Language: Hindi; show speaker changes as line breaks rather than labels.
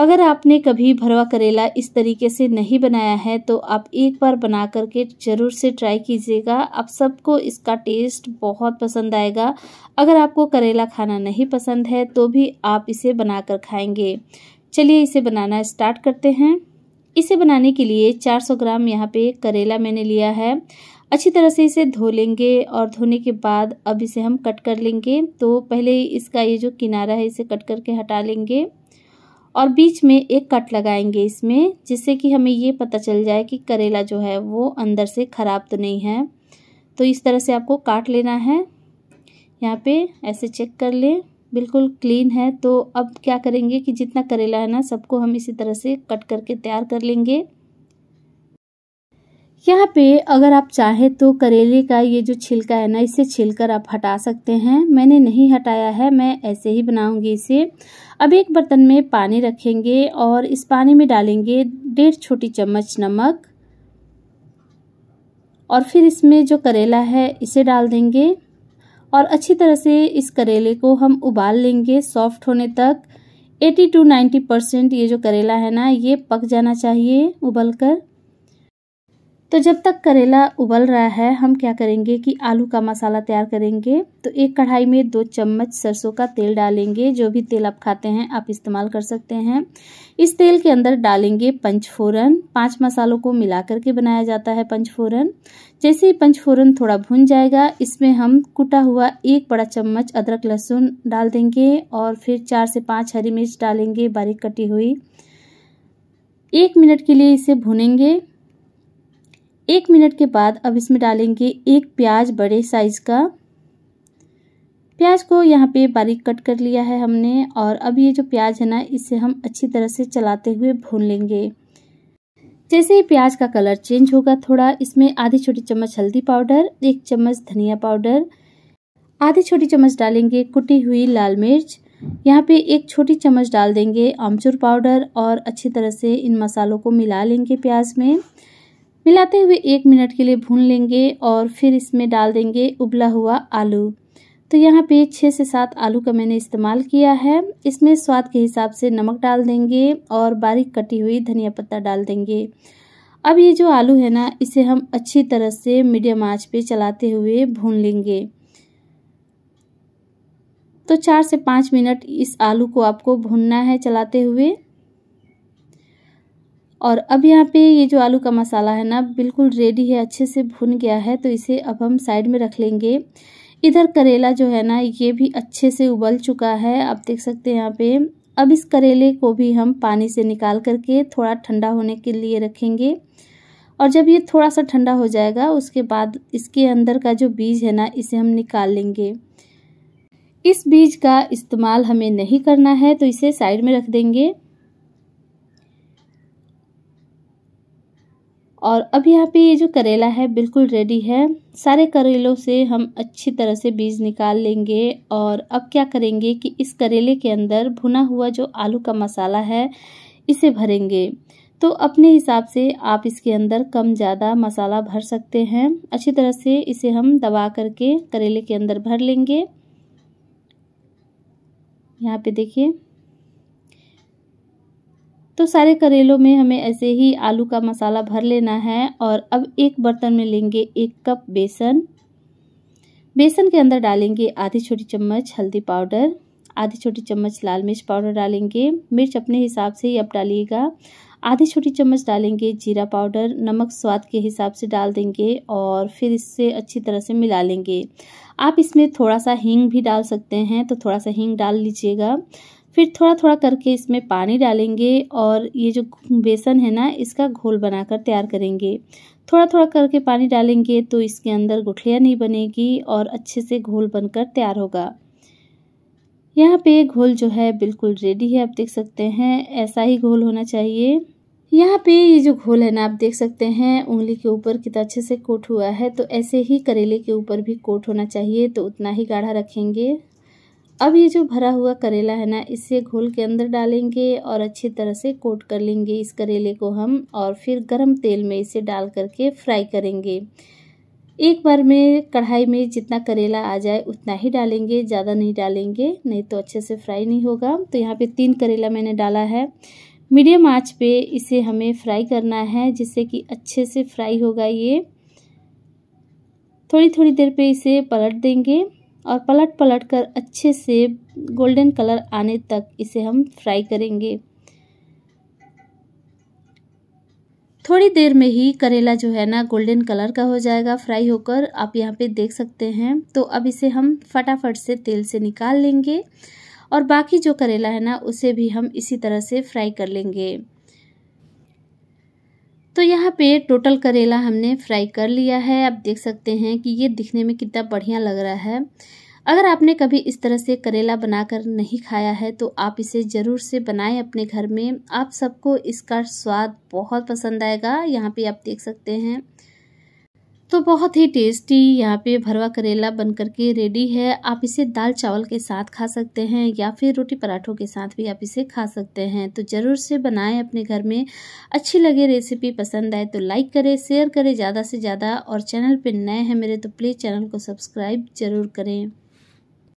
अगर आपने कभी भरवा करेला इस तरीके से नहीं बनाया है तो आप एक बार बना करके ज़रूर से ट्राई कीजिएगा आप सबको इसका टेस्ट बहुत पसंद आएगा अगर आपको करेला खाना नहीं पसंद है तो भी आप इसे बनाकर खाएंगे चलिए इसे बनाना स्टार्ट करते हैं इसे बनाने के लिए 400 ग्राम यहाँ पे करेला मैंने लिया है अच्छी तरह से इसे धो लेंगे और धोने के बाद अब इसे हम कट कर लेंगे तो पहले इसका ये जो किनारा है इसे कट करके हटा लेंगे और बीच में एक कट लगाएंगे इसमें जिससे कि हमें ये पता चल जाए कि करेला जो है वो अंदर से ख़राब तो नहीं है तो इस तरह से आपको काट लेना है यहाँ पे ऐसे चेक कर लें बिल्कुल क्लीन है तो अब क्या करेंगे कि जितना करेला है ना सबको हम इसी तरह से कट करके तैयार कर लेंगे यहाँ पे अगर आप चाहे तो करेले का ये जो छिलका है ना इसे छिलकर आप हटा सकते हैं मैंने नहीं हटाया है मैं ऐसे ही बनाऊंगी इसे अब एक बर्तन में पानी रखेंगे और इस पानी में डालेंगे डेढ़ छोटी चम्मच नमक और फिर इसमें जो करेला है इसे डाल देंगे और अच्छी तरह से इस करेले को हम उबाल लेंगे सॉफ्ट होने तक 80 टू 90 परसेंट ये जो करेला है ना ये पक जाना चाहिए उबल कर तो जब तक करेला उबल रहा है हम क्या करेंगे कि आलू का मसाला तैयार करेंगे तो एक कढ़ाई में दो चम्मच सरसों का तेल डालेंगे जो भी तेल आप खाते हैं आप इस्तेमाल कर सकते हैं इस तेल के अंदर डालेंगे पंचफोरन पांच मसालों को मिला करके बनाया जाता है पंचफोरन जैसे ही पंचफोरन थोड़ा भुन जाएगा इसमें हम कुटा हुआ एक बड़ा चम्मच अदरक लहसुन डाल देंगे और फिर चार से पाँच हरी मिर्च डालेंगे बारीक कटी हुई एक मिनट के लिए इसे भुनेंगे एक मिनट के बाद अब इसमें डालेंगे एक प्याज बड़े साइज़ का प्याज को यहाँ पे बारीक कट कर लिया है हमने और अब ये जो प्याज है ना इसे हम अच्छी तरह से चलाते हुए भून लेंगे जैसे ही प्याज का कलर चेंज होगा थोड़ा इसमें आधी छोटी चम्मच हल्दी पाउडर एक चम्मच धनिया पाउडर आधी छोटी चम्मच डालेंगे कुटी हुई लाल मिर्च यहाँ पे एक छोटी चम्मच डाल देंगे आमचूर पाउडर और अच्छी तरह से इन मसालों को मिला लेंगे प्याज में मिलाते हुए एक मिनट के लिए भून लेंगे और फिर इसमें डाल देंगे उबला हुआ आलू तो यहाँ पे छः से सात आलू का मैंने इस्तेमाल किया है इसमें स्वाद के हिसाब से नमक डाल देंगे और बारीक कटी हुई धनिया पत्ता डाल देंगे अब ये जो आलू है ना इसे हम अच्छी तरह से मीडियम आँच पे चलाते हुए भून लेंगे तो चार से पाँच मिनट इस आलू को आपको भूनना है चलाते हुए और अब यहाँ पे ये जो आलू का मसाला है ना बिल्कुल रेडी है अच्छे से भुन गया है तो इसे अब हम साइड में रख लेंगे इधर करेला जो है ना ये भी अच्छे से उबल चुका है आप देख सकते हैं यहाँ पे अब इस करेले को भी हम पानी से निकाल करके थोड़ा ठंडा होने के लिए रखेंगे और जब ये थोड़ा सा ठंडा हो जाएगा उसके बाद इसके अंदर का जो बीज है ना इसे हम निकाल लेंगे इस बीज का इस्तेमाल हमें नहीं करना है तो इसे साइड में रख देंगे और अब यहाँ पे ये जो करेला है बिल्कुल रेडी है सारे करेलों से हम अच्छी तरह से बीज निकाल लेंगे और अब क्या करेंगे कि इस करेले के अंदर भुना हुआ जो आलू का मसाला है इसे भरेंगे तो अपने हिसाब से आप इसके अंदर कम ज़्यादा मसाला भर सकते हैं अच्छी तरह से इसे हम दबा करके करेले के अंदर भर लेंगे यहाँ पे देखिए तो सारे करेलों में हमें ऐसे ही आलू का मसाला भर लेना है और अब एक बर्तन में लेंगे एक कप बेसन बेसन के अंदर डालेंगे आधी छोटी चम्मच हल्दी पाउडर आधी छोटी चम्मच लाल मिर्च पाउडर डालेंगे मिर्च अपने हिसाब से ही अब डालिएगा आधी छोटी चम्मच डालेंगे जीरा पाउडर नमक स्वाद के हिसाब से डाल देंगे और फिर इससे अच्छी तरह से मिला लेंगे आप इसमें थोड़ा सा हींग भी डाल सकते हैं तो थोड़ा सा हींग डाल लीजिएगा फिर थोड़ा थोड़ा करके इसमें पानी डालेंगे और ये जो बेसन है ना इसका घोल बनाकर तैयार करेंगे थोड़ा थोड़ा करके पानी डालेंगे तो इसके अंदर गुठलियाँ नहीं बनेगी और अच्छे से घोल बनकर तैयार होगा यहाँ पे घोल जो है बिल्कुल रेडी है आप देख सकते हैं ऐसा ही घोल होना चाहिए यहाँ पे ये जो घोल है ना आप देख सकते हैं उंगली के ऊपर कितना अच्छे से कोट हुआ है तो ऐसे ही करेले के ऊपर भी कोट होना चाहिए तो उतना ही गाढ़ा रखेंगे अब ये जो भरा हुआ करेला है ना इसे घोल के अंदर डालेंगे और अच्छी तरह से कोट कर लेंगे इस करेले को हम और फिर गरम तेल में इसे डाल करके फ्राई करेंगे एक बार में कढ़ाई में जितना करेला आ जाए उतना ही डालेंगे ज़्यादा नहीं डालेंगे नहीं तो अच्छे से फ्राई नहीं होगा तो यहाँ पे तीन करेला मैंने डाला है मीडियम आँच पे इसे हमें फ्राई करना है जिससे कि अच्छे से फ्राई होगा ये थोड़ी थोड़ी देर पे इसे पलट देंगे और पलट पलट कर अच्छे से गोल्डन कलर आने तक इसे हम फ्राई करेंगे थोड़ी देर में ही करेला जो है ना गोल्डन कलर का हो जाएगा फ्राई होकर आप यहाँ पे देख सकते हैं तो अब इसे हम फटाफट से तेल से निकाल लेंगे और बाकी जो करेला है ना उसे भी हम इसी तरह से फ्राई कर लेंगे तो यहाँ पे टोटल करेला हमने फ्राई कर लिया है आप देख सकते हैं कि ये दिखने में कितना बढ़िया लग रहा है अगर आपने कभी इस तरह से करेला बनाकर नहीं खाया है तो आप इसे ज़रूर से बनाएं अपने घर में आप सबको इसका स्वाद बहुत पसंद आएगा यहाँ पे आप देख सकते हैं तो बहुत ही टेस्टी यहाँ पे भरवा करेला बन करके रेडी है आप इसे दाल चावल के साथ खा सकते हैं या फिर रोटी पराठों के साथ भी आप इसे खा सकते हैं तो ज़रूर से बनाएं अपने घर में अच्छी लगे रेसिपी पसंद आए तो लाइक करें शेयर करें ज़्यादा से ज़्यादा और चैनल पर नए हैं मेरे तो प्लीज़ चैनल को सब्सक्राइब ज़रूर करें